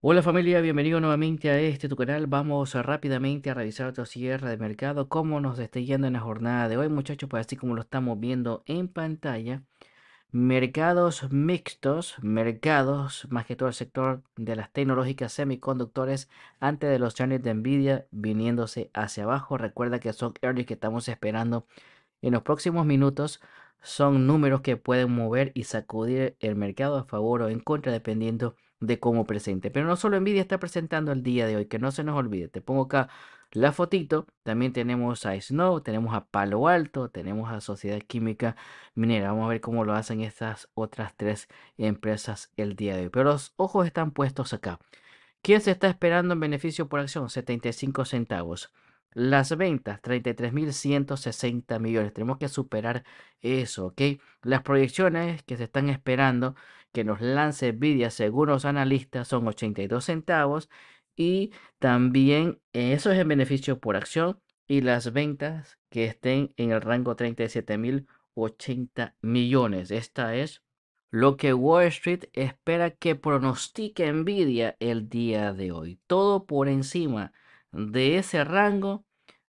Hola familia, bienvenido nuevamente a este tu canal. Vamos rápidamente a revisar otro cierre de mercado, cómo nos está yendo en la jornada de hoy muchachos, pues así como lo estamos viendo en pantalla. Mercados mixtos, mercados más que todo el sector de las tecnológicas semiconductores antes de los channels de Nvidia viniéndose hacia abajo. Recuerda que son early que estamos esperando en los próximos minutos. Son números que pueden mover y sacudir el mercado a favor o en contra dependiendo de cómo presente. Pero no solo Envidia está presentando el día de hoy, que no se nos olvide. Te pongo acá la fotito. También tenemos a Snow, tenemos a Palo Alto, tenemos a Sociedad Química Minera. Vamos a ver cómo lo hacen estas otras tres empresas el día de hoy. Pero los ojos están puestos acá. ¿Quién se está esperando en beneficio por acción? 75 centavos. Las ventas, 33.160 millones. Tenemos que superar eso, ¿ok? Las proyecciones que se están esperando que nos lance Nvidia, según los analistas, son 82 centavos. Y también eso es el beneficio por acción y las ventas que estén en el rango 37.080 millones. Esta es lo que Wall Street espera que pronostique Nvidia el día de hoy. Todo por encima de ese rango,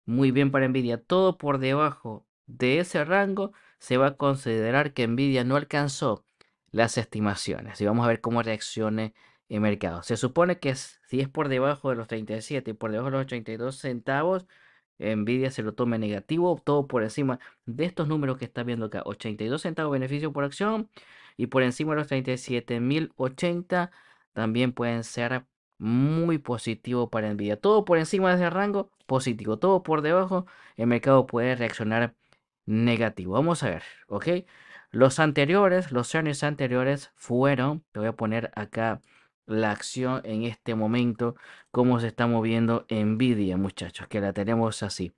muy bien para Nvidia, todo por debajo de ese rango, se va a considerar que Nvidia no alcanzó las estimaciones y vamos a ver cómo reaccione el mercado. Se supone que si es por debajo de los 37 y por debajo de los 82 centavos, Nvidia se lo tome negativo, todo por encima de estos números que está viendo acá, 82 centavos beneficio por acción y por encima de los 37.080 también pueden ser muy positivo para Nvidia. Todo por encima de ese rango, positivo. Todo por debajo, el mercado puede reaccionar negativo. Vamos a ver, ¿ok? Los anteriores, los earnings anteriores fueron, te voy a poner acá la acción en este momento, cómo se está moviendo Nvidia, muchachos, que la tenemos así,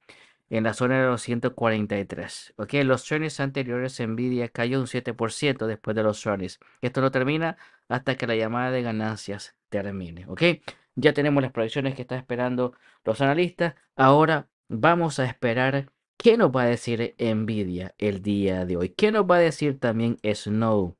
en la zona de los 143. Ok, los earnings anteriores Nvidia cayó un 7% después de los earnings. Esto no termina hasta que la llamada de ganancias termine. Ok, ya tenemos las proyecciones que están esperando los analistas. Ahora vamos a esperar ¿Qué nos va a decir Nvidia el día de hoy? ¿Qué nos va a decir también Snow?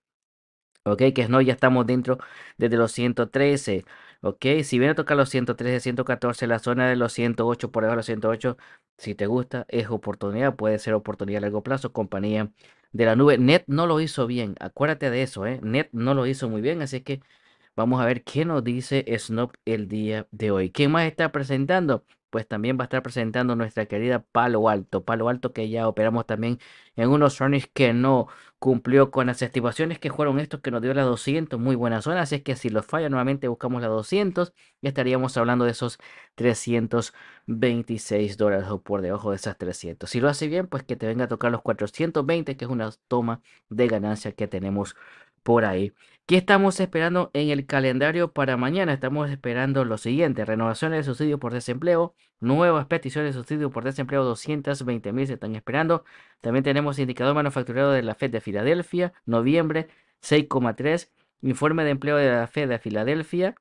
Ok, que Snow ya estamos dentro desde los 113. Ok, si viene a tocar los 113, 114, la zona de los 108, por debajo de los 108, si te gusta, es oportunidad, puede ser oportunidad a largo plazo, compañía de la nube. Net no lo hizo bien, acuérdate de eso, ¿eh? Net no lo hizo muy bien, así que vamos a ver qué nos dice SNOW el día de hoy. ¿Quién más está presentando? pues también va a estar presentando nuestra querida Palo Alto. Palo Alto que ya operamos también en unos Sonics que no cumplió con las estimaciones que fueron estos que nos dio la 200. Muy buena zona, así es que si los falla nuevamente buscamos la 200 y estaríamos hablando de esos 326 dólares o por debajo de esas 300. Si lo hace bien, pues que te venga a tocar los 420 que es una toma de ganancia que tenemos por ahí. ¿Qué estamos esperando en el calendario para mañana? Estamos esperando lo siguiente: renovaciones de subsidio por desempleo, nuevas peticiones de subsidio por desempleo, 220 mil se están esperando. También tenemos indicador manufacturero de la FED de Filadelfia, noviembre 6,3, informe de empleo de la FED de Filadelfia.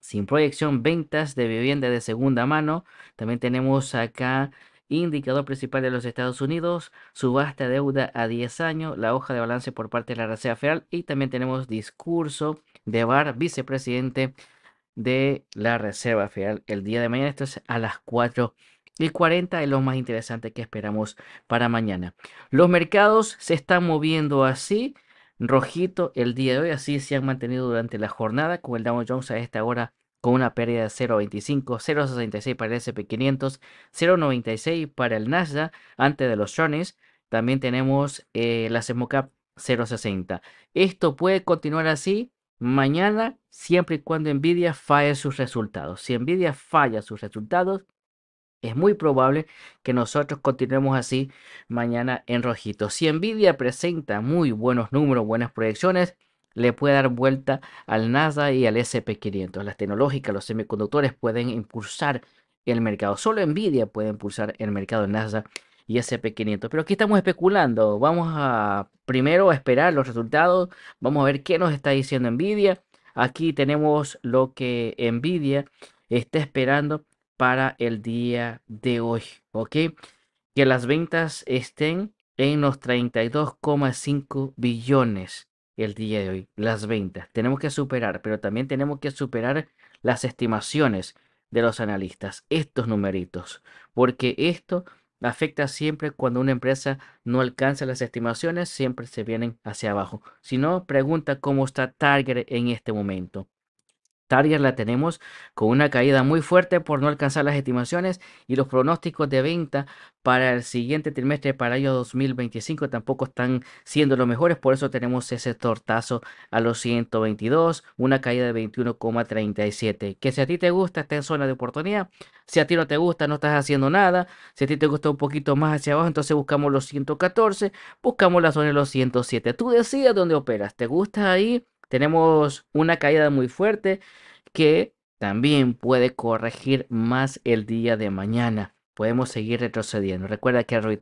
Sin proyección, ventas de vivienda de segunda mano. También tenemos acá Indicador principal de los Estados Unidos, subasta deuda a 10 años, la hoja de balance por parte de la Reserva Federal y también tenemos discurso de Bar, vicepresidente de la Reserva Federal el día de mañana. Esto es a las 4 y 40 es lo más interesante que esperamos para mañana. Los mercados se están moviendo así, rojito el día de hoy, así se han mantenido durante la jornada con el Dow Jones a esta hora con una pérdida de 0.25, 0.66 para el SP500, 0.96 para el Nasdaq antes de los Jones. También tenemos eh, la 0.60. Esto puede continuar así mañana siempre y cuando Nvidia falle sus resultados. Si Nvidia falla sus resultados, es muy probable que nosotros continuemos así mañana en rojito. Si Nvidia presenta muy buenos números, buenas proyecciones, le puede dar vuelta al NASA y al SP500. Las tecnológicas, los semiconductores pueden impulsar el mercado. Solo Nvidia puede impulsar el mercado NASA y SP500. Pero aquí estamos especulando. Vamos a primero esperar los resultados. Vamos a ver qué nos está diciendo Nvidia. Aquí tenemos lo que Nvidia está esperando para el día de hoy. ¿Ok? Que las ventas estén en los 32,5 billones el día de hoy, las ventas. Tenemos que superar, pero también tenemos que superar las estimaciones de los analistas, estos numeritos, porque esto afecta siempre cuando una empresa no alcanza las estimaciones, siempre se vienen hacia abajo. Si no, pregunta cómo está Target en este momento la tenemos con una caída muy fuerte por no alcanzar las estimaciones y los pronósticos de venta para el siguiente trimestre, para el año 2025, tampoco están siendo los mejores. Por eso tenemos ese tortazo a los 122, una caída de 21,37. Que si a ti te gusta, esta en zona de oportunidad. Si a ti no te gusta, no estás haciendo nada. Si a ti te gusta un poquito más hacia abajo, entonces buscamos los 114, buscamos la zona de los 107. Tú decides dónde operas. ¿Te gusta ahí? Tenemos una caída muy fuerte que también puede corregir más el día de mañana. Podemos seguir retrocediendo. Recuerda que el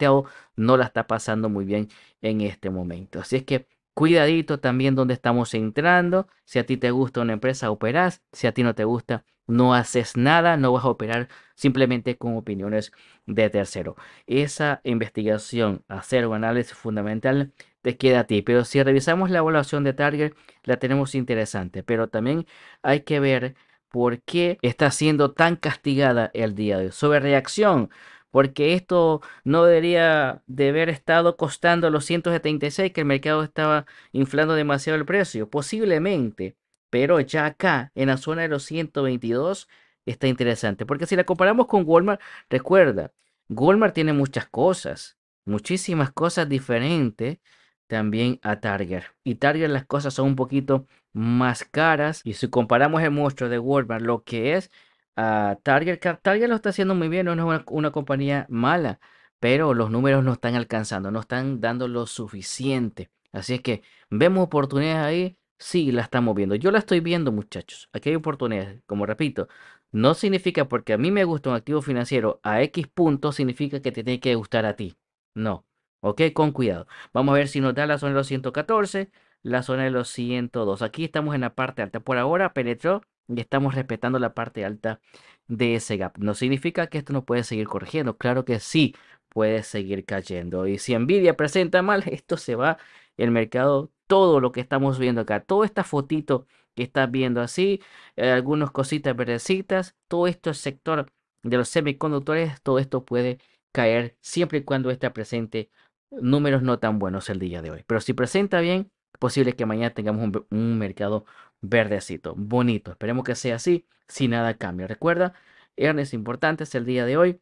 no la está pasando muy bien en este momento. Así es que cuidadito también donde estamos entrando. Si a ti te gusta una empresa, operás. Si a ti no te gusta, no haces nada, no vas a operar simplemente con opiniones de tercero. Esa investigación, hacer un análisis fundamental, te queda a ti. Pero si revisamos la evaluación de Target, la tenemos interesante. Pero también hay que ver por qué está siendo tan castigada el día de hoy. Sobre reacción porque esto no debería de haber estado costando los 176 que el mercado estaba inflando demasiado el precio. Posiblemente pero ya acá, en la zona de los 122, está interesante. Porque si la comparamos con Walmart, recuerda, Walmart tiene muchas cosas, muchísimas cosas diferentes también a Target. Y Target las cosas son un poquito más caras. Y si comparamos el monstruo de Walmart, lo que es a ah, Target, Target lo está haciendo muy bien, no es una compañía mala, pero los números no están alcanzando, no están dando lo suficiente. Así es que vemos oportunidades ahí, Sí, la estamos viendo. Yo la estoy viendo, muchachos. Aquí hay oportunidades. Como repito, no significa porque a mí me gusta un activo financiero a X punto, significa que te tiene que gustar a ti. No. ¿Ok? Con cuidado. Vamos a ver si nos da la zona de los 114, la zona de los 102. Aquí estamos en la parte alta. Por ahora penetró y estamos respetando la parte alta de ese gap. No significa que esto no puede seguir corrigiendo. Claro que sí, puede seguir cayendo. Y si Nvidia presenta mal, esto se va el mercado, todo lo que estamos viendo acá, toda esta fotito que estás viendo así, eh, algunas cositas verdecitas, todo esto el sector de los semiconductores, todo esto puede caer siempre y cuando esté presente números no tan buenos el día de hoy. Pero si presenta bien, posible que mañana tengamos un, mercado verdecito, bonito. Esperemos que sea así, si nada cambia. Recuerda, earnings importantes el día de hoy.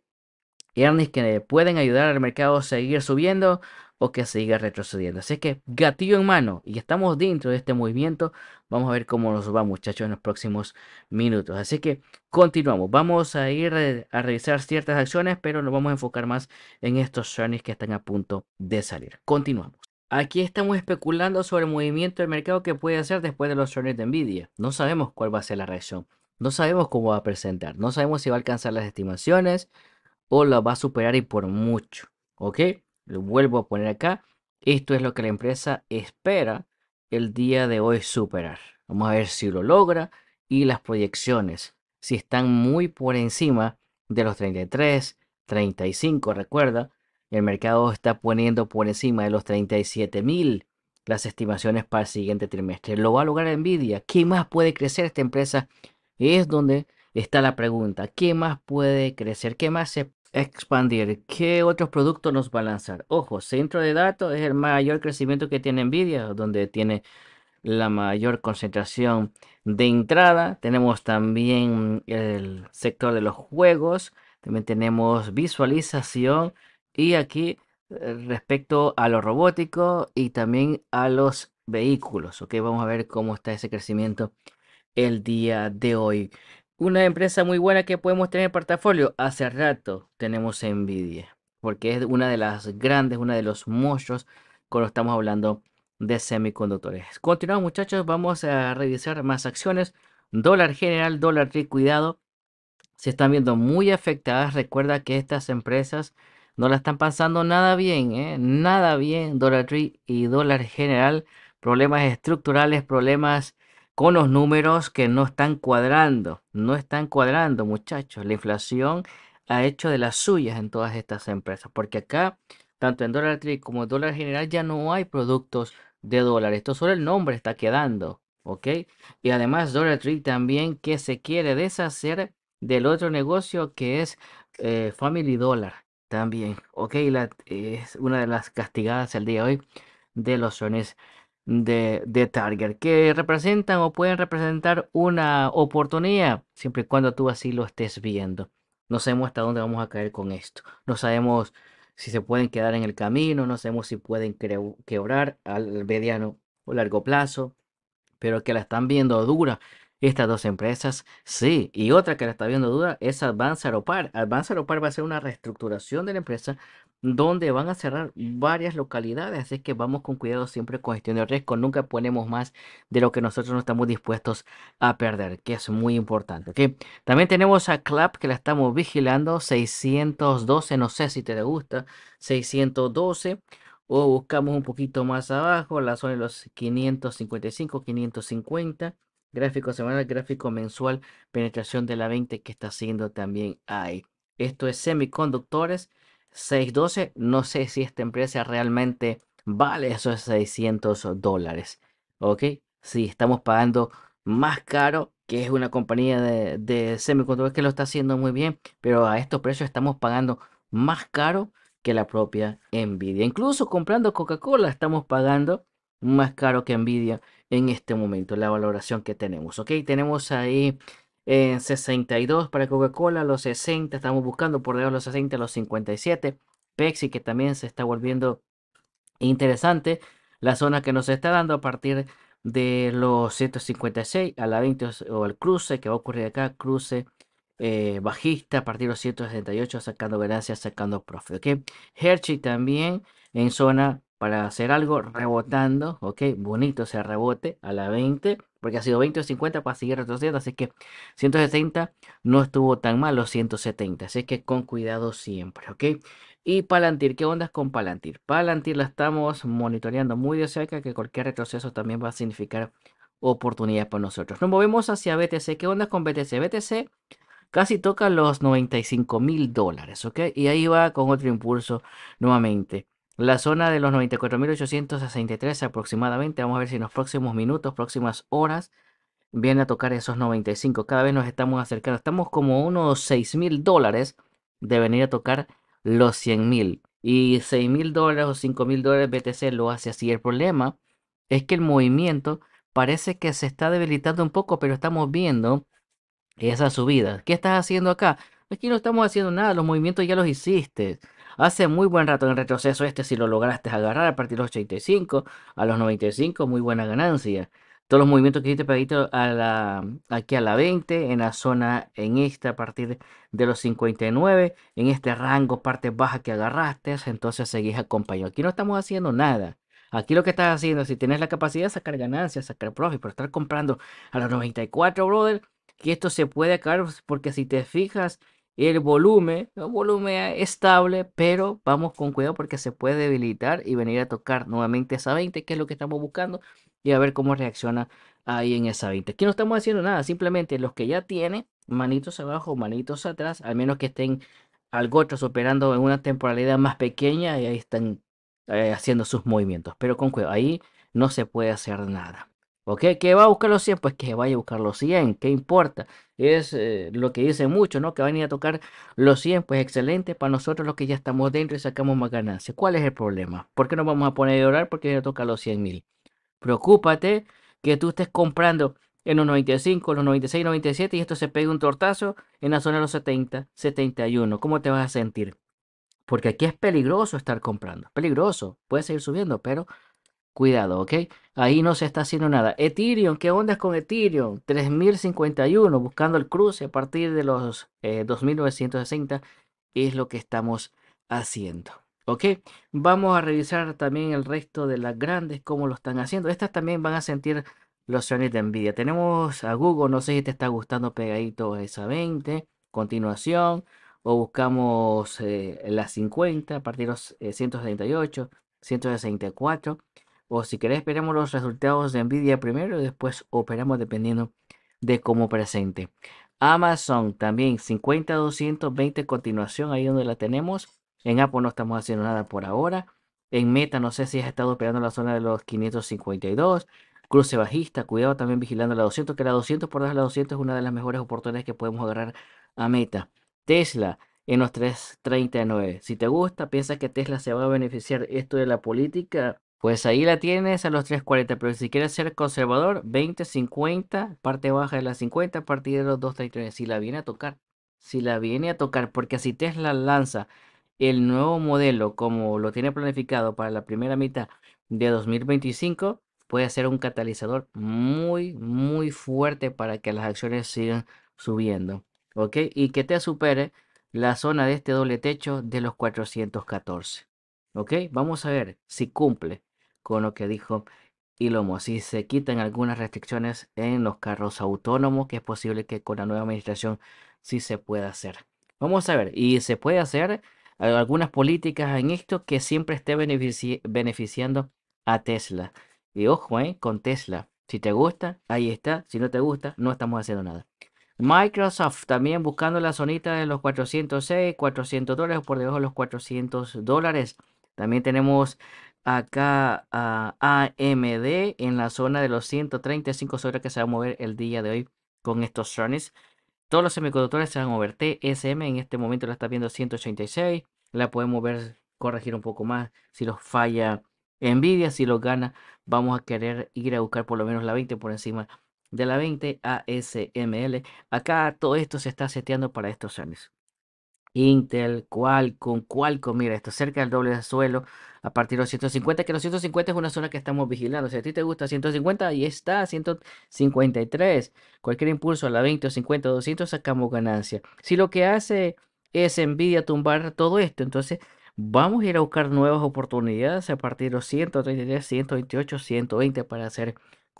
Earnings que pueden ayudar al mercado a seguir subiendo o que siga retrocediendo. Así que gatillo en mano y estamos dentro de este movimiento. Vamos a ver cómo nos va muchachos en los próximos minutos. Así que continuamos. Vamos a ir eh, a revisar ciertas acciones, pero nos vamos a enfocar más en estos journeys que están a punto de salir. Continuamos. Aquí estamos especulando sobre el movimiento del mercado que puede hacer después de los shorts de Nvidia. No sabemos cuál va a ser la reacción. No sabemos cómo va a presentar. No sabemos si va a alcanzar las estimaciones o la va a superar y por mucho. ¿Ok? lo vuelvo a poner acá. Esto es lo que la empresa espera el día de hoy superar. Vamos a ver si lo logra y las proyecciones, si están muy por encima de los 33, 35, recuerda, el mercado está poniendo por encima de los 37 mil las estimaciones para el siguiente trimestre. ¿Lo va a lograr Nvidia? ¿Qué más puede crecer esta empresa? Es donde está la pregunta. ¿Qué más puede crecer? ¿Qué más se Expandir. ¿Qué otros productos nos va a lanzar? Ojo, centro de datos es el mayor crecimiento que tiene Nvidia, donde tiene la mayor concentración de entrada. Tenemos también el sector de los juegos, también tenemos visualización y aquí eh, respecto a lo robótico y también a los vehículos. Ok, vamos a ver cómo está ese crecimiento el día de hoy. Una empresa muy buena que podemos tener en portafolio, hace rato tenemos envidia. porque es una de las grandes, una de los monstruos cuando estamos hablando de semiconductores. Continuamos muchachos, vamos a revisar más acciones. Dólar general, dólar Tree, cuidado. Se están viendo muy afectadas. Recuerda que estas empresas no la están pasando nada bien, ¿eh? nada bien. Dólar Tree y dólar general, problemas estructurales, problemas con los números que no están cuadrando, no están cuadrando muchachos, la inflación ha hecho de las suyas en todas estas empresas, porque acá, tanto en Dollar Tree como en Dollar general, ya no hay productos de dólar, esto solo el nombre está quedando, ¿ok? Y además Dollar Tree también que se quiere deshacer del otro negocio que es eh, Family Dollar también, ¿ok? es una de las castigadas el día de hoy de los sones de, de, Target, que representan o pueden representar una oportunidad, siempre y cuando tú así lo estés viendo. No sabemos hasta dónde vamos a caer con esto. No sabemos si se pueden quedar en el camino, no sabemos si pueden quebrar al mediano o largo plazo, pero que la están viendo dura estas dos empresas, sí. Y otra que la está viendo dura es Advance Aeropar. Advance Aeropar va a ser una reestructuración de la empresa donde van a cerrar varias localidades, así que vamos con cuidado siempre con gestión de riesgo, nunca ponemos más de lo que nosotros no estamos dispuestos a perder, que es muy importante. También tenemos a CLAP que la estamos vigilando, 612, no sé si te gusta, 612 o buscamos un poquito más abajo, la zona de los 555, 550 gráfico semanal, gráfico mensual, penetración de la 20 que está haciendo también ahí. Esto es semiconductores 612, no sé si esta empresa realmente vale esos 600 dólares. ¿Ok? Si estamos pagando más caro, que es una compañía de, de semiconductores que lo está haciendo muy bien, pero a estos precios estamos pagando más caro que la propia Nvidia. Incluso comprando Coca-Cola estamos pagando más caro que Nvidia en este momento, la valoración que tenemos. Ok, tenemos ahí en 62 para Coca-Cola, los 60, estamos buscando por debajo de los 60, los 57. Pepsi, que también se está volviendo interesante. La zona que nos está dando a partir de los 156 a la 20 o el cruce que va a ocurrir acá, cruce eh, bajista a partir de los 168, sacando ganancias, sacando profit. ¿okay? Hershey también en zona para hacer algo, rebotando, ok, bonito ese rebote a la 20 porque ha sido 20 o 50 para seguir retrocediendo, así que 160 no estuvo tan mal los 170, así que con cuidado siempre, ¿ok? Y Palantir, ¿qué onda con Palantir? Palantir la estamos monitoreando muy de cerca, que cualquier retroceso también va a significar oportunidad para nosotros. Nos movemos hacia BTC, ¿qué onda con BTC? BTC casi toca los 95 mil dólares, ¿ok? Y ahí va con otro impulso nuevamente. La zona de los 94.863 aproximadamente, vamos a ver si en los próximos minutos, próximas horas, viene a tocar esos 95. Cada vez nos estamos acercando. Estamos como unos 6.000 dólares de venir a tocar los 100.000, Y 6.000 dólares o 5.000 dólares BTC lo hace así. El problema es que el movimiento parece que se está debilitando un poco, pero estamos viendo esa subida. ¿Qué estás haciendo acá? Aquí no estamos haciendo nada, los movimientos ya los hiciste. Hace muy buen rato en retroceso este si lo lograste agarrar a partir de los 85 a los 95, muy buena ganancia. Todos los movimientos que hiciste pedido aquí a la 20, en la zona, en esta a partir de los 59, en este rango parte baja que agarraste, entonces seguís acompañado. Aquí no estamos haciendo nada. Aquí lo que estás haciendo, si tienes la capacidad de sacar ganancias, sacar profit, pero estar comprando a los 94, brother, que esto se puede acabar porque si te fijas, el volumen, el volumen estable, pero vamos con cuidado porque se puede debilitar y venir a tocar nuevamente esa 20, que es lo que estamos buscando, y a ver cómo reacciona ahí en esa 20. Aquí no estamos haciendo nada, simplemente los que ya tienen, manitos abajo, manitos atrás, al menos que estén algo otros operando en una temporalidad más pequeña y ahí están eh, haciendo sus movimientos, pero con cuidado, ahí no se puede hacer nada. ¿Ok? ¿Que va a buscar los 100? Pues que vaya a buscar los 100, ¿qué importa? Es eh, lo que dice mucho, ¿no? Que van a ir a tocar los 100, pues excelente para nosotros los que ya estamos dentro y sacamos más ganancias. ¿Cuál es el problema? ¿Por qué no vamos a poner a orar? porque ya toca los 100 mil? Preocúpate que tú estés comprando en los 95, los 96, 97 y esto se pegue un tortazo en la zona de los 70, 71. ¿Cómo te vas a sentir? Porque aquí es peligroso estar comprando, peligroso, puede seguir subiendo, pero Cuidado, ¿ok? Ahí no se está haciendo nada. Ethereum, ¿qué onda con Ethereum? 3051, buscando el cruce a partir de los eh, 2960, es lo que estamos haciendo. ¿Ok? Vamos a revisar también el resto de las grandes, cómo lo están haciendo. Estas también van a sentir los sonidos de envidia. Tenemos a Google, no sé si te está gustando pegadito esa 20, continuación, o buscamos eh, la 50, de los 178, eh, 164. O si querés, esperamos los resultados de Nvidia primero y después operamos dependiendo de cómo presente. Amazon también 50-220 continuación, ahí donde la tenemos. En Apple no estamos haciendo nada por ahora. En Meta no sé si has estado operando la zona de los 552. Cruce bajista, cuidado también vigilando la 200, que la 200 por 2, la 200 es una de las mejores oportunidades que podemos agarrar a Meta. Tesla en los 339. Si te gusta, piensa que Tesla se va a beneficiar esto de la política pues ahí la tienes a los 3.40, pero si quieres ser conservador, 20, 50, parte baja de las 50, a partir de los 2.33, si la viene a tocar, si la viene a tocar, porque si Tesla lanza el nuevo modelo como lo tiene planificado para la primera mitad de 2025, puede ser un catalizador muy, muy fuerte para que las acciones sigan subiendo, ¿ok? Y que te supere la zona de este doble techo de los 414, ¿ok? Vamos a ver si cumple con lo que dijo Ilomo. Si se quitan algunas restricciones en los carros autónomos, que es posible que con la nueva administración sí se pueda hacer. Vamos a ver, y se puede hacer eh, algunas políticas en esto que siempre esté beneficiando a Tesla. Y ojo, ¿eh? con Tesla. Si te gusta, ahí está. Si no te gusta, no estamos haciendo nada. Microsoft también buscando la zonita de los 406, 400 dólares O por debajo de los 400 dólares. También tenemos acá AMD en la zona de los 135 sobre que se va a mover el día de hoy con estos Sharnies. Todos los semiconductores se van a mover. TSM en este momento la está viendo 186. La podemos ver corregir un poco más si los falla Nvidia. Si los gana, vamos a querer ir a buscar por lo menos la 20 por encima de la 20 ASML. Acá todo esto se está seteando para estos Sharnies. Intel, Qualcomm, Qualcomm, mira, esto cerca del doble de suelo a partir de los 150, que los 150 es una zona que estamos vigilando. Si a ti te gusta 150, ahí está, 153. Cualquier impulso a la 20 o 50 200 sacamos ganancia. Si lo que hace es envidia tumbar todo esto, entonces vamos a ir a buscar nuevas oportunidades a partir de los 133, 128, 120 para hacer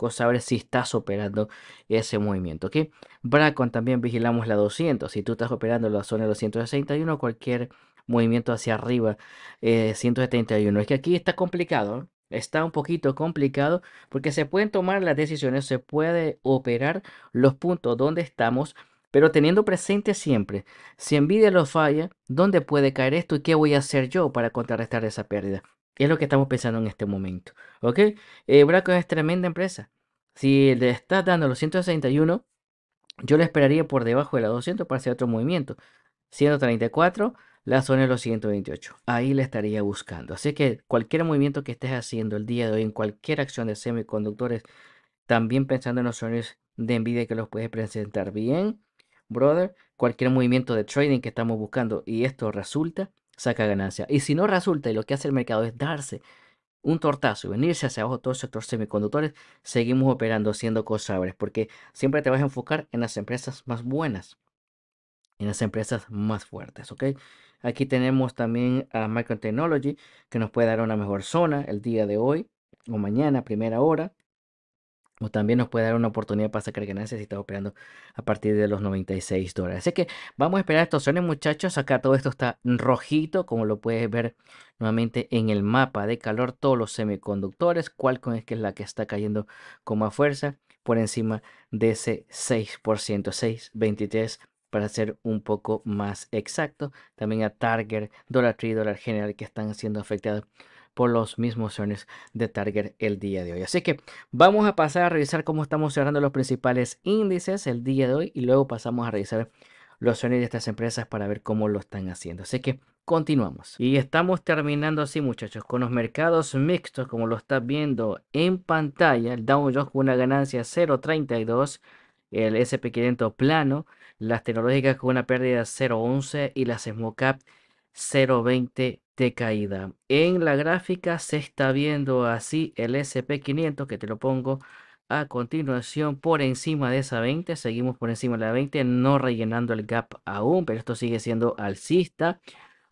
saber si estás operando ese movimiento. que Bracon también vigilamos la 200. Si tú estás operando la zona 261 cualquier movimiento hacia arriba, 171. Eh, es que aquí está complicado. ¿eh? Está un poquito complicado porque se pueden tomar las decisiones, se puede operar los puntos donde estamos, pero teniendo presente siempre, si envidia lo falla, ¿dónde puede caer esto y qué voy a hacer yo para contrarrestar esa pérdida? es lo que estamos pensando en este momento. ¿Ok? Eh, Braco es tremenda empresa. Si le estás dando los 161, yo le esperaría por debajo de la 200 para hacer otro movimiento. 134, la zona de los 128. Ahí le estaría buscando. Así que cualquier movimiento que estés haciendo el día de hoy en cualquier acción de semiconductores, también pensando en los sonidos de envidia que los puedes presentar bien, brother. Cualquier movimiento de trading que estamos buscando y esto resulta, saca ganancia. Y si no resulta y lo que hace el mercado es darse un tortazo y venirse hacia abajo todo el semiconductores, seguimos operando siendo cosabres porque siempre te vas a enfocar en las empresas más buenas, en las empresas más fuertes, ¿ok? Aquí tenemos también a Micro Technology que nos puede dar una mejor zona el día de hoy o mañana, primera hora. O también nos puede dar una oportunidad para sacar ganancias si está operando a partir de los 96 dólares. Así que vamos a esperar estos sones muchachos. Acá todo esto está rojito, como lo puedes ver nuevamente en el mapa de calor. Todos los semiconductores. Qualcomm es que es la que está cayendo con más fuerza por encima de ese 6%, 6.23% para ser un poco más exacto. También a Target, Dollar Tree, Dollar General que están siendo afectados por los mismos earnings de Target el día de hoy. Así que vamos a pasar a revisar cómo estamos cerrando los principales índices el día de hoy y luego pasamos a revisar los earnings de estas empresas para ver cómo lo están haciendo. Así que continuamos. Y estamos terminando así muchachos con los mercados mixtos como lo estás viendo en pantalla. El Dow Jones con una ganancia 0.32 el SP500 plano, las tecnológicas con una pérdida 0.11 y las SMOCAP 0.20 de caída. En la gráfica se está viendo así el SP500 que te lo pongo a continuación por encima de esa 20. Seguimos por encima de la 20, no rellenando el gap aún, pero esto sigue siendo alcista.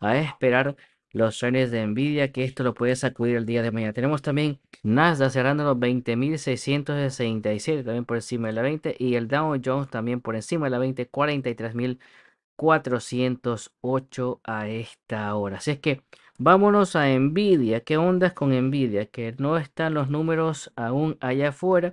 A esperar los trenes de Nvidia que esto lo puede sacudir el día de mañana. Tenemos también Nasdaq cerrando los 20.667 también por encima de la 20 y el Dow Jones también por encima de la 20, 43.000. 408 a esta hora. Así es que vámonos a Nvidia. ¿Qué ondas con Nvidia? Que no están los números aún allá afuera.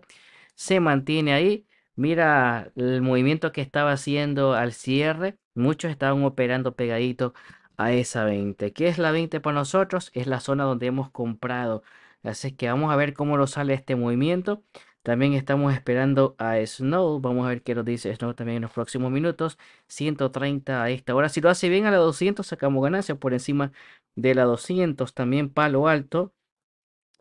Se mantiene ahí. Mira el movimiento que estaba haciendo al cierre. Muchos estaban operando pegadito a esa 20. ¿Qué es la 20 para nosotros? Es la zona donde hemos comprado. Así es que vamos a ver cómo nos sale este movimiento. También estamos esperando a Snow. Vamos a ver qué nos dice Snow también en los próximos minutos. 130 a esta hora. Si lo hace bien a la 200, sacamos ganancias por encima de la 200. También palo alto.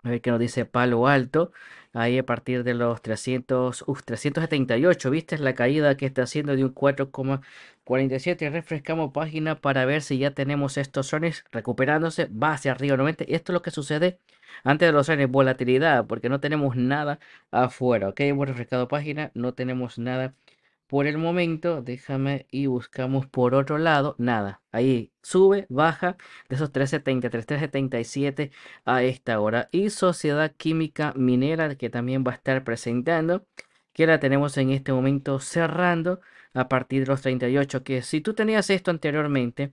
A ver qué nos dice palo alto. Ahí a partir de los 300, ¡Uf! 378, ¿viste? La caída que está haciendo de un 4,47. Refrescamos página para ver si ya tenemos estos sones recuperándose. Va hacia arriba nuevamente. Esto es lo que sucede antes de los años, volatilidad, porque no tenemos nada afuera, ok, hemos refrescado página, no tenemos nada por el momento, déjame y buscamos por otro lado, nada. Ahí sube, baja de esos 370, 377 a esta hora. Y Sociedad Química Minera, que también va a estar presentando, que la tenemos en este momento cerrando a partir de los 38. Que si tú tenías esto anteriormente,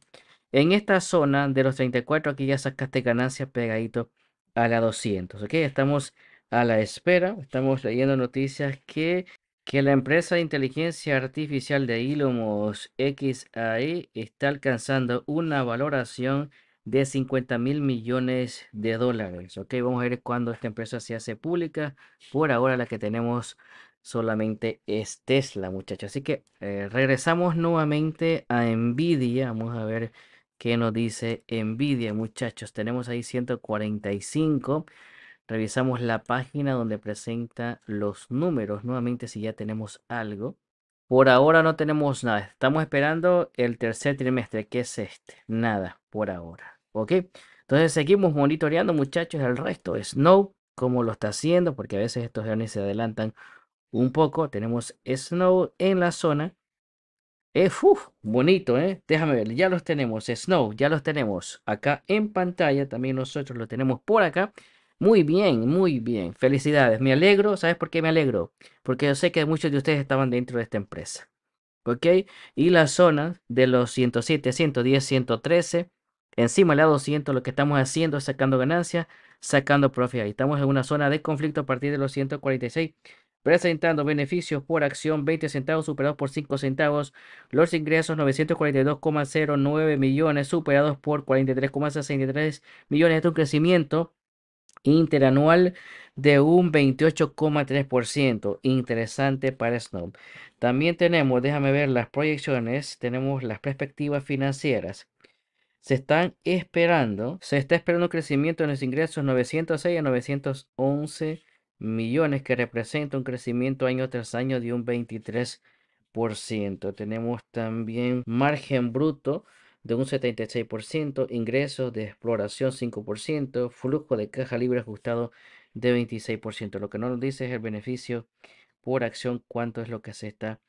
en esta zona de los 34, aquí ya sacaste ganancias pegadito a la 200. ¿ok? Estamos a la espera, estamos leyendo noticias que, que la empresa de inteligencia artificial de Ilomos XAI e, está alcanzando una valoración de 50 mil millones de dólares. okay, vamos a ver cuándo esta empresa se hace pública. Por ahora la que tenemos solamente es Tesla, muchachos. Así que eh, regresamos nuevamente a Nvidia. Vamos a ver que nos dice envidia, muchachos. Tenemos ahí 145. Revisamos la página donde presenta los números. Nuevamente, si ya tenemos algo. Por ahora no tenemos nada. Estamos esperando el tercer trimestre, que es este. Nada por ahora. ¿Ok? Entonces seguimos monitoreando, muchachos, el resto Snow, cómo lo está haciendo, porque a veces estos drones se adelantan un poco. Tenemos Snow en la zona eh, bonito, ¿eh? Déjame ver, ya los tenemos. Snow, ya los tenemos acá en pantalla. También nosotros los tenemos por acá. Muy bien, muy bien. Felicidades. Me alegro. ¿Sabes por qué me alegro? Porque yo sé que muchos de ustedes estaban dentro de esta empresa. ¿Ok? Y las zonas de los 107, 110, 113. Encima la 200, lo que estamos haciendo es sacando ganancias, sacando profit. Ahí estamos en una zona de conflicto a partir de los 146, presentando beneficios por acción 20 centavos superados por 5 centavos, los ingresos 942,09 millones superados por 43,63 millones, es un crecimiento interanual de un 28,3%. Interesante para Snow. También tenemos, déjame ver las proyecciones, tenemos las perspectivas financieras. Se están esperando, se está esperando un crecimiento en los ingresos 906 a 911 millones, que representa un crecimiento año tras año de un 23%. Tenemos también margen bruto de un 76%, ingresos de exploración 5%, flujo de caja libre ajustado de 26%. Lo que no nos dice es el beneficio por acción, cuánto es lo que se está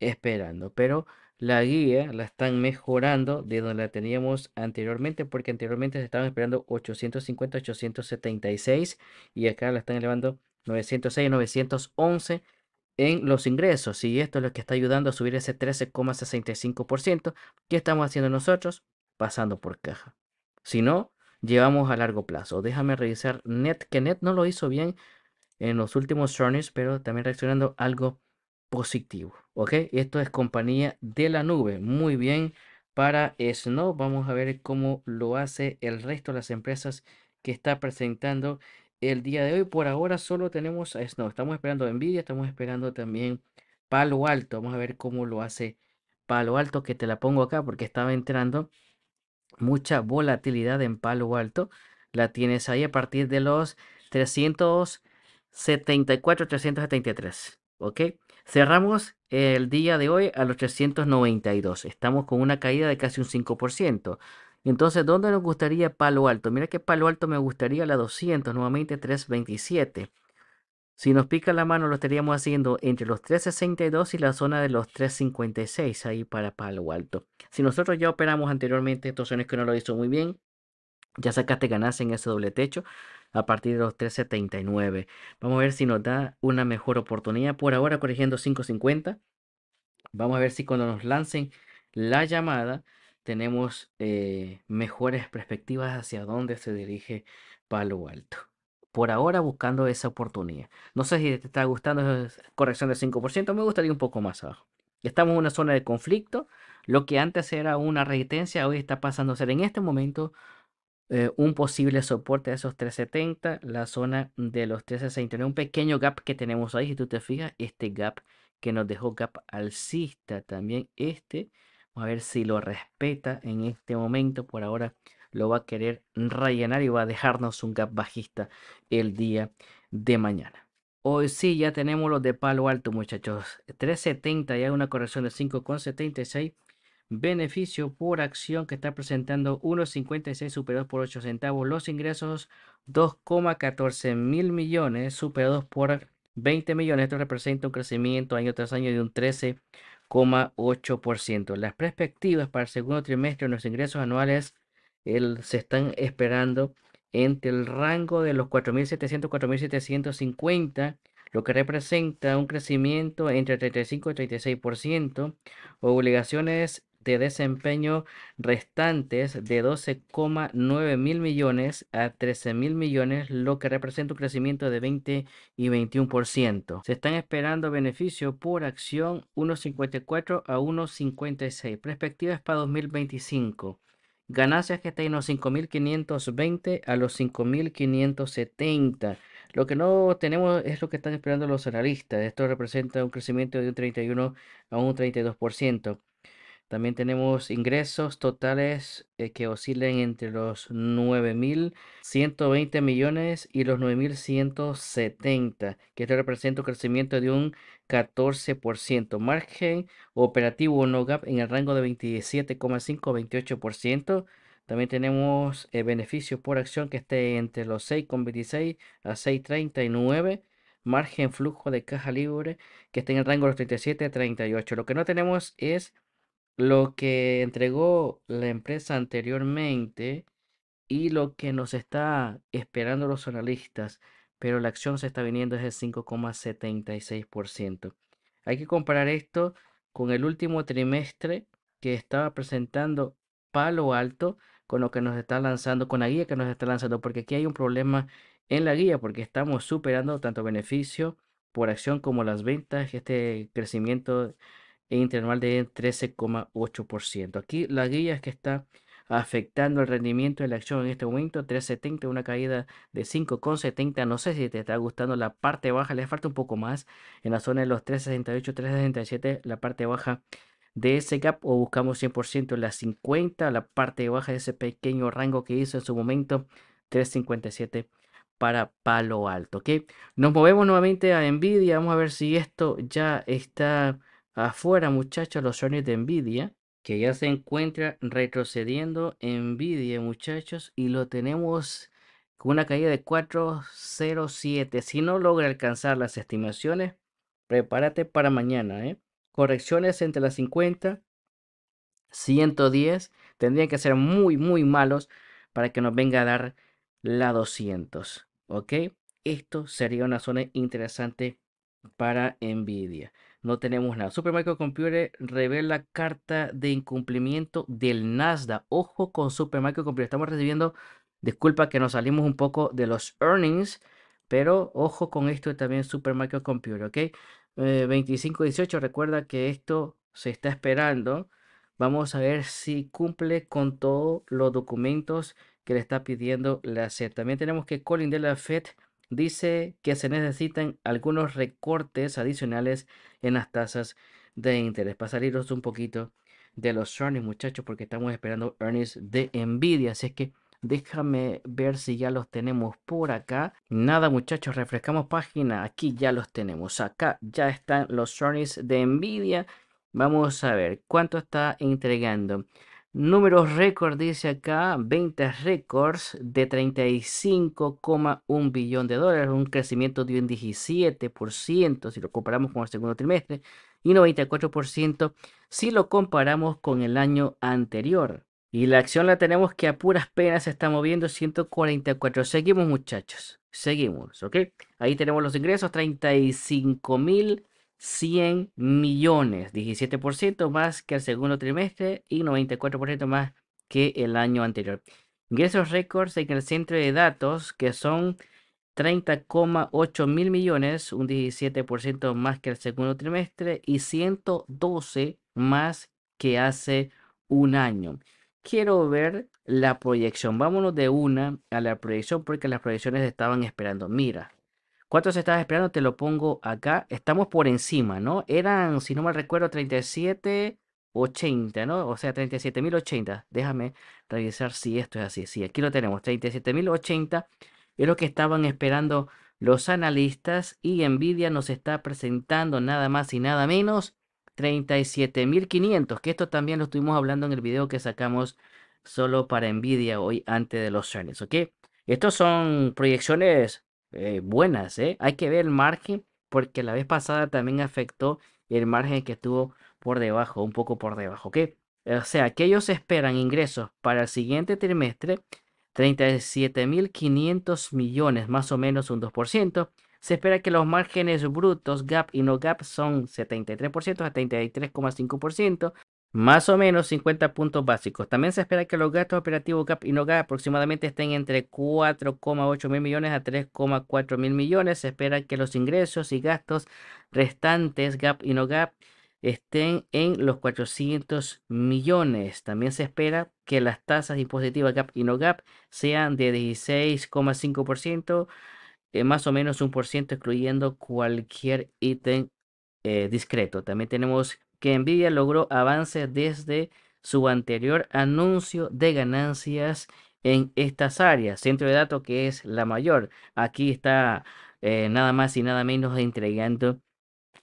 esperando. Pero la guía la están mejorando de donde la teníamos anteriormente, porque anteriormente se estaban esperando 850, 876 y acá la están elevando 906, 911 en los ingresos. Y esto es lo que está ayudando a subir ese 13,65%. ¿Qué estamos haciendo nosotros? Pasando por caja. Si no, llevamos a largo plazo. Déjame revisar Net, que Net no lo hizo bien en los últimos journeys, pero también reaccionando algo positivo. ¿Ok? Esto es compañía de la nube. Muy bien para Snow. Vamos a ver cómo lo hace el resto de las empresas que está presentando el día de hoy. Por ahora solo tenemos no, Estamos esperando Nvidia, estamos esperando también Palo Alto. Vamos a ver cómo lo hace Palo Alto, que te la pongo acá porque estaba entrando mucha volatilidad en Palo Alto. La tienes ahí a partir de los 374, 373. ¿Ok? Cerramos el día de hoy a los 392. Estamos con una caída de casi un 5%. Entonces, ¿dónde nos gustaría Palo Alto? Mira que Palo Alto me gustaría la 200, nuevamente 327. Si nos pica la mano, lo estaríamos haciendo entre los 362 y la zona de los 356, ahí para Palo Alto. Si nosotros ya operamos anteriormente estos es que no lo hizo muy bien, ya sacaste ganas en ese doble techo a partir de los 379. Vamos a ver si nos da una mejor oportunidad. Por ahora, corrigiendo 550. Vamos a ver si cuando nos lancen la llamada, tenemos eh, mejores perspectivas hacia dónde se dirige Palo Alto. Por ahora buscando esa oportunidad. No sé si te está gustando esa corrección del 5%, me gustaría un poco más abajo. Estamos en una zona de conflicto. Lo que antes era una resistencia, hoy está pasando a ser en este momento eh, un posible soporte a esos 370, la zona de los 3.60. un pequeño gap que tenemos ahí, si tú te fijas, este gap que nos dejó gap alcista también, este a ver si lo respeta en este momento. Por ahora lo va a querer rellenar y va a dejarnos un gap bajista el día de mañana. Hoy sí, ya tenemos los de palo alto, muchachos. 370, ya una corrección de 5,76. Beneficio por acción que está presentando 1,56 superados por 8 centavos. Los ingresos 2,14 mil millones superados por 20 millones. Esto representa un crecimiento año tras año de un 13 las perspectivas para el segundo trimestre en los ingresos anuales se están esperando entre el rango de los 4.700 4.750, lo que representa un crecimiento entre 35 y 36%. Obligaciones de desempeño restantes de 12,9 mil millones a 13 mil millones, lo que representa un crecimiento de 20 y 21%. Se están esperando beneficio por acción 1,54 a 1,56. Perspectivas para 2025. Ganancias que están en los 5.520 a los 5.570. Lo que no tenemos es lo que están esperando los analistas. Esto representa un crecimiento de un 31 a un 32%. También tenemos ingresos totales eh, que oscilan entre los 9.120 millones y los 9.170, que esto representa un crecimiento de un 14%. Margen operativo no gap en el rango de 27,5-28%. También tenemos eh, beneficios por acción que esté entre los 6,26 a 6,39 margen flujo de caja libre que esté en el rango de los 37 a 38. Lo que no tenemos es lo que entregó la empresa anteriormente y lo que nos está esperando los analistas, pero la acción se está viniendo es el 5,76%. Hay que comparar esto con el último trimestre que estaba presentando Palo Alto con lo que nos está lanzando, con la guía que nos está lanzando, porque aquí hay un problema en la guía, porque estamos superando tanto beneficio por acción como las ventas, este crecimiento interanual de 13,8%. Aquí la guía es que está afectando el rendimiento de la acción en este momento, 3.70, una caída de 5.70. No sé si te está gustando la parte baja, le falta un poco más en la zona de los 3.68, 3.67, la parte baja de ese gap o buscamos 100% la 50, la parte baja de ese pequeño rango que hizo en su momento 357 para palo alto. ¿ok? Nos movemos nuevamente a Nvidia, vamos a ver si esto ya está Afuera, muchachos, los Sony de Nvidia, que ya se encuentra retrocediendo Nvidia, muchachos, y lo tenemos con una caída de 407. Si no logra alcanzar las estimaciones, prepárate para mañana, ¿eh? Correcciones entre las 50 110 tendrían que ser muy, muy malos para que nos venga a dar la 200. ¿Ok? Esto sería una zona interesante para Nvidia no tenemos nada. Supermicrocomputer Computer revela carta de incumplimiento del Nasdaq. Ojo con Supermicrocomputer. Computer. Estamos recibiendo, disculpa que nos salimos un poco de los earnings, pero ojo con esto también Supermicrocomputer, Computer, ¿ok? 2518, eh, recuerda que esto se está esperando. Vamos a ver si cumple con todos los documentos que le está pidiendo la SED. También tenemos que Colin de la FED dice que se necesitan algunos recortes adicionales en las tasas de interés. Para saliros un poquito de los earnings, muchachos, porque estamos esperando earnings de Nvidia. Así es que déjame ver si ya los tenemos por acá. Nada, muchachos, refrescamos página. Aquí ya los tenemos. Acá ya están los earnings de Nvidia. Vamos a ver cuánto está entregando. Números récord, dice acá, 20 récords de 35,1 billón de dólares, un crecimiento de un 17% si lo comparamos con el segundo trimestre y 94% si lo comparamos con el año anterior. Y la acción la tenemos que a puras penas se está moviendo 144. Seguimos muchachos, seguimos, ¿ok? Ahí tenemos los ingresos, 35 mil 100 millones, 17% más que el segundo trimestre y 94% más que el año anterior. Ingresos récords en el centro de datos que son 30,8 mil millones, un 17% más que el segundo trimestre y 112 más que hace un año. Quiero ver la proyección. Vámonos de una a la proyección porque las proyecciones estaban esperando. Mira, ¿Cuántos estabas esperando? Te lo pongo acá. Estamos por encima, ¿no? Eran, si no mal recuerdo, 37.80, ¿no? O sea, 37.080. Déjame revisar si esto es así. Sí, aquí lo tenemos. 37.080 es lo que estaban esperando los analistas y Nvidia nos está presentando nada más y nada menos 37.500, que esto también lo estuvimos hablando en el video que sacamos solo para Nvidia hoy antes de los earnings, ¿ok? Estos son proyecciones eh, buenas, ¿eh? Hay que ver el margen, porque la vez pasada también afectó el margen que estuvo por debajo, un poco por debajo, ¿ok? O sea, que ellos esperan ingresos para el siguiente trimestre, 37.500 millones, más o menos un 2%. Se espera que los márgenes brutos, GAP y no GAP, son 73%, 73,5%. Más o menos 50 puntos básicos. También se espera que los gastos operativos GAP y no GAP aproximadamente estén entre 4,8 mil millones a 3,4 mil millones. Se espera que los ingresos y gastos restantes GAP y no GAP estén en los 400 millones. También se espera que las tasas impositivas GAP y no GAP sean de 16,5%, eh, más o menos un por ciento excluyendo cualquier ítem eh, discreto. También tenemos que Nvidia logró avances desde su anterior anuncio de ganancias en estas áreas. Centro de datos que es la mayor. Aquí está eh, nada más y nada menos entregando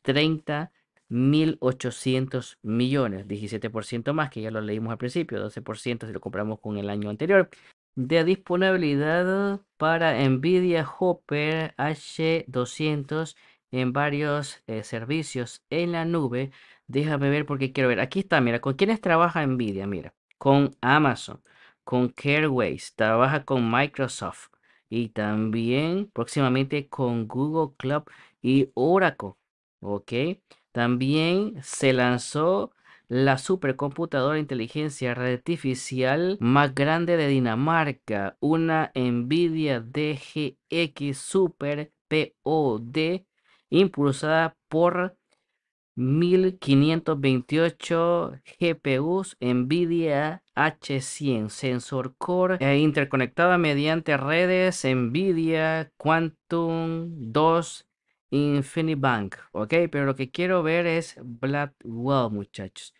30.800 millones, 17% más que ya lo leímos al principio, 12% si lo compramos con el año anterior. De disponibilidad para Nvidia Hopper H200 en varios eh, servicios en la nube. Déjame ver porque quiero ver. Aquí está, mira, ¿con quiénes trabaja Nvidia? Mira, con Amazon, con Careways, trabaja con Microsoft y también próximamente con Google Cloud y Oracle. ¿Ok? También se lanzó la supercomputadora de inteligencia artificial más grande de Dinamarca, una Nvidia DGX Super POD impulsada por 1528 GPUs NVIDIA H100, sensor core eh, interconectada mediante redes NVIDIA Quantum 2 Infinibank. Ok, pero lo que quiero ver es Blackwell, muchachos.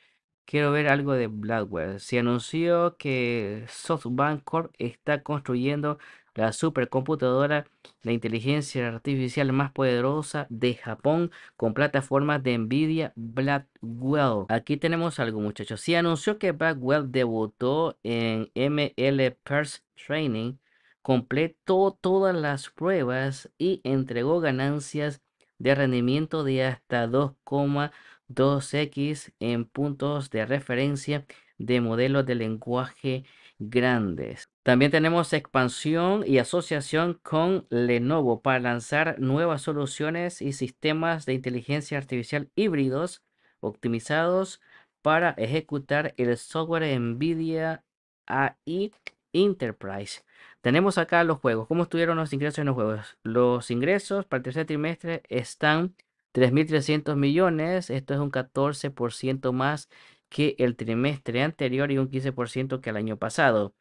Quiero ver algo de Blackwell. Se anunció que SoftBank Corp está construyendo la supercomputadora de inteligencia artificial más poderosa de Japón con plataformas de Nvidia Blackwell. Aquí tenemos algo muchachos. Se anunció que Blackwell debutó en ML Purse Training, completó todas las pruebas y entregó ganancias de rendimiento de hasta 2,2x en puntos de referencia de modelos de lenguaje grandes. También tenemos expansión y asociación con Lenovo para lanzar nuevas soluciones y sistemas de inteligencia artificial híbridos optimizados para ejecutar el software NVIDIA AI Enterprise. Tenemos acá los juegos. ¿Cómo estuvieron los ingresos en los juegos? Los ingresos para el tercer trimestre están 3.300 millones. Esto es un 14% más que el trimestre anterior y un 15% que el año pasado.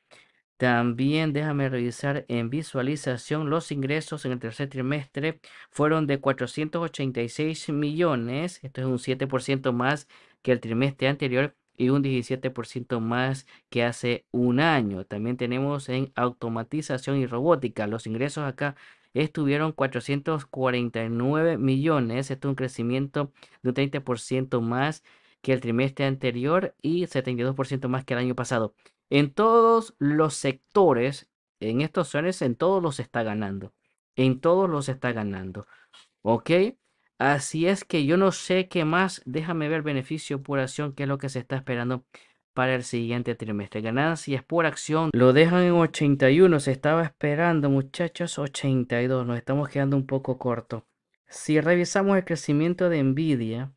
También déjame revisar en visualización los ingresos en el tercer trimestre fueron de 486 millones, esto es un 7% más que el trimestre anterior y un 17% más que hace un año. También tenemos en automatización y robótica, los ingresos acá estuvieron 449 millones, esto es un crecimiento de un 30% más que el trimestre anterior y 72% más que el año pasado. En todos los sectores, en estos zones, en todos los está ganando. En todos los está ganando. ¿Ok? Así es que yo no sé qué más. Déjame ver beneficio por acción, qué es lo que se está esperando para el siguiente trimestre. Ganancias por acción lo dejan en 81. Se estaba esperando, muchachos, 82. Nos estamos quedando un poco corto. Si revisamos el crecimiento de Nvidia,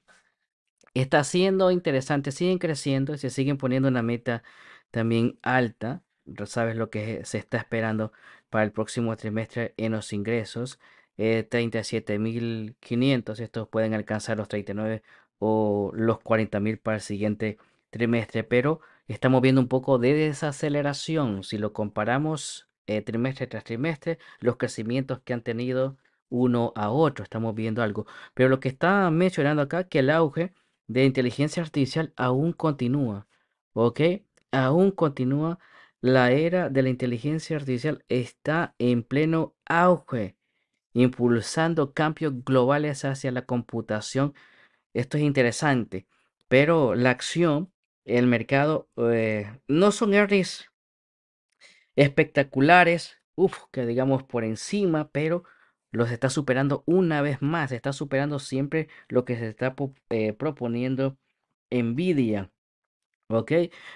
está siendo interesante, siguen creciendo y se siguen poniendo una meta también alta. Sabes lo que se está esperando para el próximo trimestre en los ingresos. 37.500, eh, estos pueden alcanzar los 39 o los 40.000 para el siguiente trimestre, pero estamos viendo un poco de desaceleración. Si lo comparamos eh, trimestre tras trimestre, los crecimientos que han tenido uno a otro, estamos viendo algo. Pero lo que está mencionando acá, que el auge de inteligencia artificial aún continúa, ¿ok? Aún continúa. La era de la inteligencia artificial está en pleno auge, impulsando cambios globales hacia la computación. Esto es interesante, pero la acción, el mercado, eh, no son errores espectaculares, uff, que digamos por encima, pero los está superando una vez más, está superando siempre lo que se está eh, proponiendo Nvidia. ¿Ok?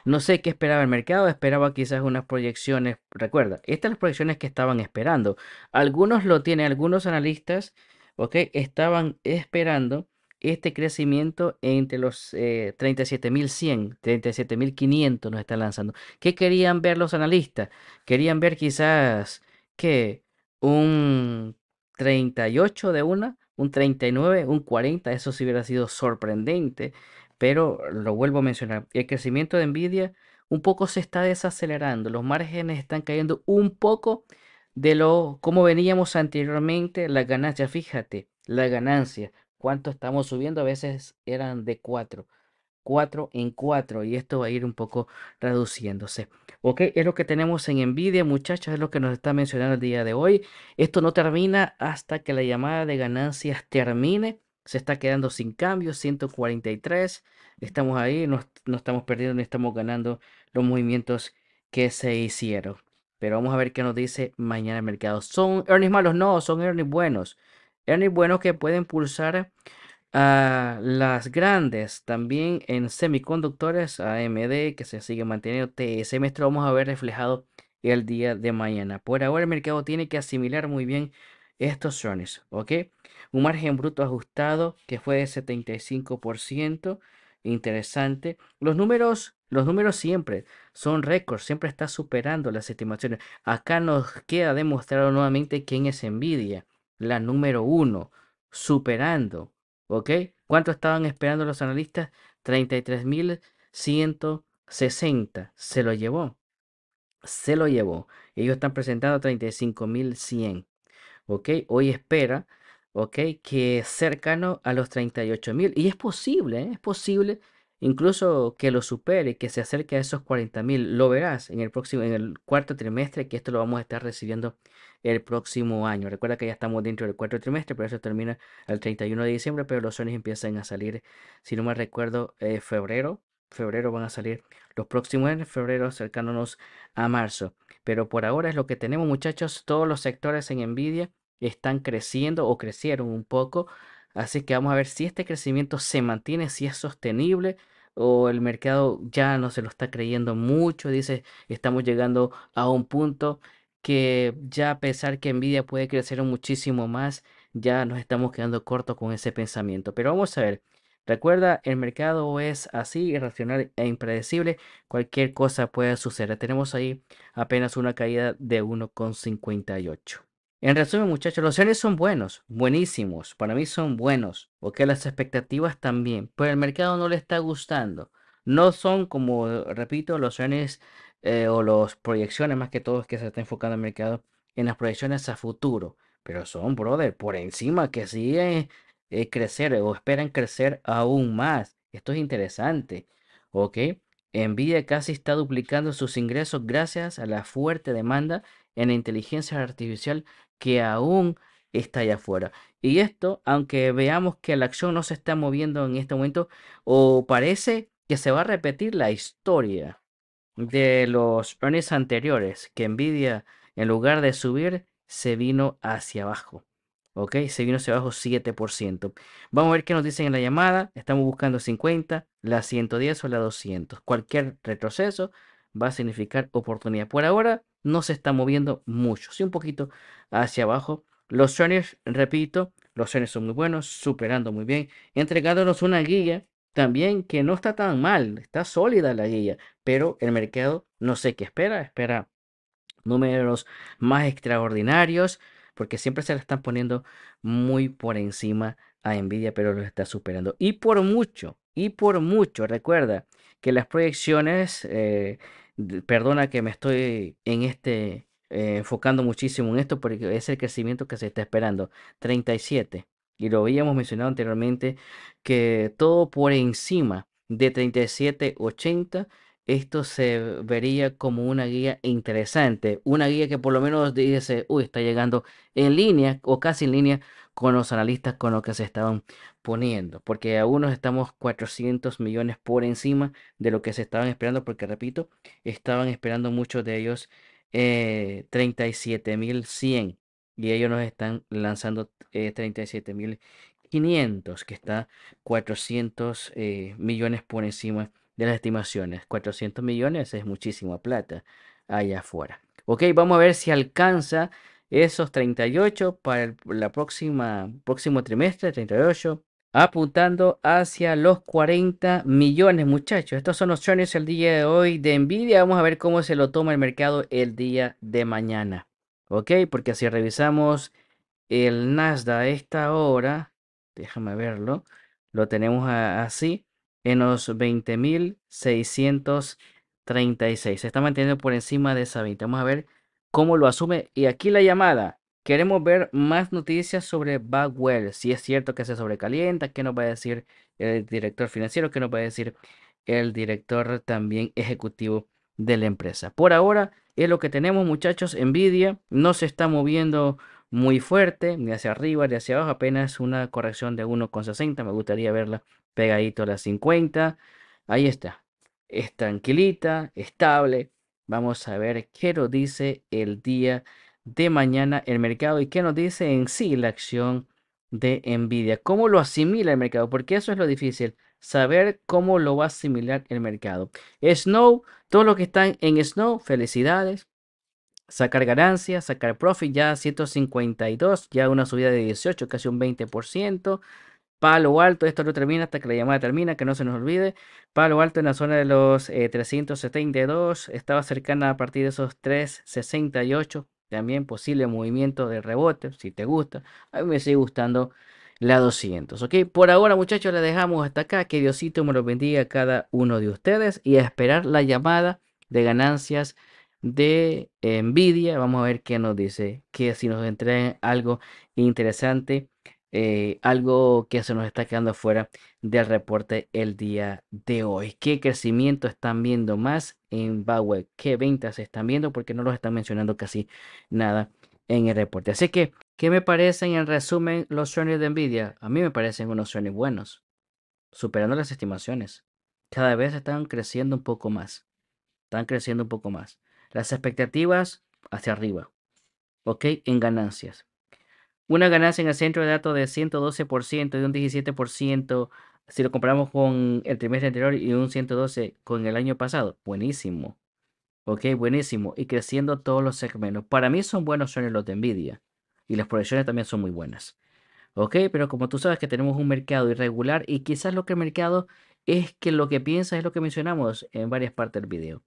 No sé qué esperaba el mercado, esperaba quizás unas proyecciones, recuerda, estas son las proyecciones que estaban esperando. Algunos lo tienen, algunos analistas, ¿ok? Estaban esperando este crecimiento entre los 37.100, eh, 37.500 nos están lanzando. ¿Qué querían ver los analistas? Querían ver quizás que un 38 de una, un 39, un 40, eso sí hubiera sido sorprendente, pero lo vuelvo a mencionar, el crecimiento de Nvidia un poco se está desacelerando, los márgenes están cayendo un poco de lo como veníamos anteriormente, la ganancia, fíjate, la ganancia, cuánto estamos subiendo, a veces eran de 4, 4 en 4 y esto va a ir un poco reduciéndose. Ok, es lo que tenemos en Nvidia, muchachos, es lo que nos está mencionando el día de hoy. Esto no termina hasta que la llamada de ganancias termine. Se está quedando sin cambios, 143. Estamos ahí, no, estamos perdiendo, no estamos ganando los movimientos que se hicieron. Pero vamos a ver qué nos dice mañana el mercado. ¿Son earnings malos? No, son earnings buenos. Earnings buenos que pueden pulsar a las grandes también en semiconductores, AMD que se sigue manteniendo, este semestre, vamos a ver reflejado el día de mañana. Por ahora el mercado tiene que asimilar muy bien estos zones, ¿ok? Un margen bruto ajustado que fue de 75%, interesante. Los números, los números siempre son récords, siempre está superando las estimaciones. Acá nos queda demostrado nuevamente quién es Nvidia, la número uno, superando ¿Ok? ¿Cuánto estaban esperando los analistas? 33.160. Se lo llevó. Se lo llevó. Ellos están presentando 35.100. ¿Ok? Hoy espera, ¿ok? Que cercano a los 38.000. Y es posible, ¿eh? es posible incluso que lo supere, que se acerque a esos 40.000, mil, lo verás en el próximo, en el cuarto trimestre, que esto lo vamos a estar recibiendo el próximo año. Recuerda que ya estamos dentro del cuarto trimestre, pero eso termina el 31 de diciembre, pero los sueños empiezan a salir, si no me recuerdo, eh, febrero. Febrero van a salir los próximos en febrero, acercándonos a marzo. Pero por ahora es lo que tenemos, muchachos. Todos los sectores en Nvidia están creciendo o crecieron un poco. Así que vamos a ver si este crecimiento se mantiene, si es sostenible, o el mercado ya no se lo está creyendo mucho, dice, estamos llegando a un punto que ya a pesar que Nvidia puede crecer muchísimo más, ya nos estamos quedando cortos con ese pensamiento. Pero vamos a ver, recuerda, el mercado es así, irracional e impredecible, cualquier cosa puede suceder. Tenemos ahí apenas una caída de 1,58. En resumen, muchachos, los seres son buenos, buenísimos, para mí son buenos, ¿ok? las expectativas también, pero el mercado no le está gustando. No son, como repito, los seres eh, o las proyecciones más que todo es que se está enfocando el mercado en las proyecciones a futuro, pero son, brother, por encima que siguen eh, crecer o esperan crecer aún más. Esto es interesante, ¿ok? Nvidia casi está duplicando sus ingresos gracias a la fuerte demanda en inteligencia artificial que aún está allá afuera. Y esto, aunque veamos que la acción no se está moviendo en este momento, o parece que se va a repetir la historia de los earnings anteriores, que Nvidia, en lugar de subir, se vino hacia abajo. ¿Ok? Se vino hacia abajo 7%. Vamos a ver qué nos dicen en la llamada. Estamos buscando 50, la 110 o la 200. Cualquier retroceso va a significar oportunidad. Por ahora no se está moviendo mucho, sí un poquito hacia abajo. Los trainers, repito, los trainers son muy buenos, superando muy bien, entregándonos una guía también que no está tan mal, está sólida la guía, pero el mercado no sé qué espera, espera números más extraordinarios, porque siempre se la están poniendo muy por encima a Nvidia, pero lo está superando y por mucho y por mucho. Recuerda que las proyecciones, eh, perdona que me estoy en este eh, enfocando muchísimo en esto porque es el crecimiento que se está esperando, 37. Y lo habíamos mencionado anteriormente que todo por encima de 37.80 esto se vería como una guía interesante, una guía que por lo menos dice, uy, está llegando en línea o casi en línea con los analistas con lo que se estaban poniendo, porque aún estamos 400 millones por encima de lo que se estaban esperando, porque repito, estaban esperando muchos de ellos 37.100 eh, y ellos nos están lanzando 37.500, eh, que está 400 eh, millones por encima las estimaciones. 400 millones es muchísima plata allá afuera. Ok, vamos a ver si alcanza esos 38 para el la próxima, próximo trimestre, 38, apuntando hacia los 40 millones, muchachos. Estos son los chones el día de hoy de Nvidia. Vamos a ver cómo se lo toma el mercado el día de mañana. Ok, porque si revisamos el Nasdaq a esta hora, déjame verlo, lo tenemos así en los 20.636. Se está manteniendo por encima de esa 20. Vamos a ver cómo lo asume. Y aquí la llamada. Queremos ver más noticias sobre Bagwell. Si es cierto que se sobrecalienta, qué nos va a decir el director financiero, qué nos va a decir el director también ejecutivo de la empresa. Por ahora es lo que tenemos muchachos. Nvidia no se está moviendo muy fuerte, ni hacia arriba, ni hacia abajo, apenas una corrección de 1,60. Me gustaría verla pegadito a las 50. Ahí está. Es tranquilita, estable. Vamos a ver qué nos dice el día de mañana el mercado y qué nos dice en sí la acción de Nvidia. ¿Cómo lo asimila el mercado? Porque eso es lo difícil, saber cómo lo va a asimilar el mercado. Snow, todos los que están en Snow, felicidades. Sacar ganancias, sacar profit ya 152, ya una subida de 18, casi un 20%. Palo alto, esto no termina hasta que la llamada termina, que no se nos olvide. Palo alto en la zona de los 372, eh, estaba cercana a partir de esos 368. También posible movimiento de rebote, si te gusta. A mí me sigue gustando la 200, ¿ok? Por ahora, muchachos, la dejamos hasta acá. Que Diosito me lo bendiga a cada uno de ustedes y a esperar la llamada de ganancias de Nvidia. Vamos a ver qué nos dice, que si nos entregan algo interesante eh, algo que se nos está quedando fuera del reporte el día de hoy. ¿Qué crecimiento están viendo más en Bauer? ¿Qué ventas están viendo? Porque no los están mencionando casi nada en el reporte. Así que, ¿qué me parecen en resumen los sueños de Nvidia? A mí me parecen unos sueños buenos, superando las estimaciones. Cada vez están creciendo un poco más. Están creciendo un poco más. Las expectativas hacia arriba. ¿Ok? En ganancias una ganancia en el centro de datos de 112% y un 17% si lo comparamos con el trimestre anterior y un 112 con el año pasado. Buenísimo. Ok, buenísimo. Y creciendo todos los segmentos. Para mí son buenos sueños los de Nvidia. Y las proyecciones también son muy buenas. Ok, pero como tú sabes que tenemos un mercado irregular y quizás lo que el mercado es que lo que piensa es lo que mencionamos en varias partes del video.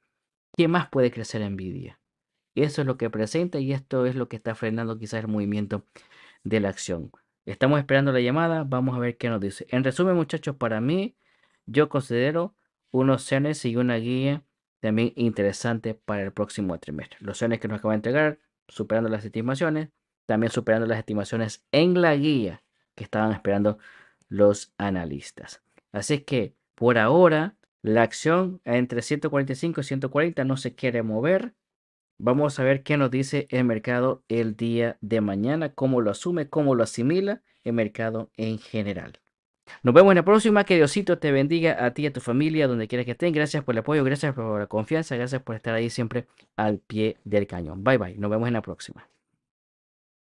¿Qué más puede crecer Nvidia? Eso es lo que presenta y esto es lo que está frenando quizás el movimiento de la acción. Estamos esperando la llamada, vamos a ver qué nos dice. En resumen, muchachos, para mí, yo considero unos cenes y una guía también interesante para el próximo trimestre. Los cenes que nos acaba de entregar, superando las estimaciones, también superando las estimaciones en la guía que estaban esperando los analistas. Así que por ahora la acción entre 145 y 140 no se quiere mover. Vamos a ver qué nos dice el mercado el día de mañana, cómo lo asume, cómo lo asimila el mercado en general. Nos vemos en la próxima. Que Diosito te bendiga a ti y a tu familia, donde quiera que estén. Gracias por el apoyo, gracias por la confianza, gracias por estar ahí siempre al pie del cañón. Bye bye. Nos vemos en la próxima.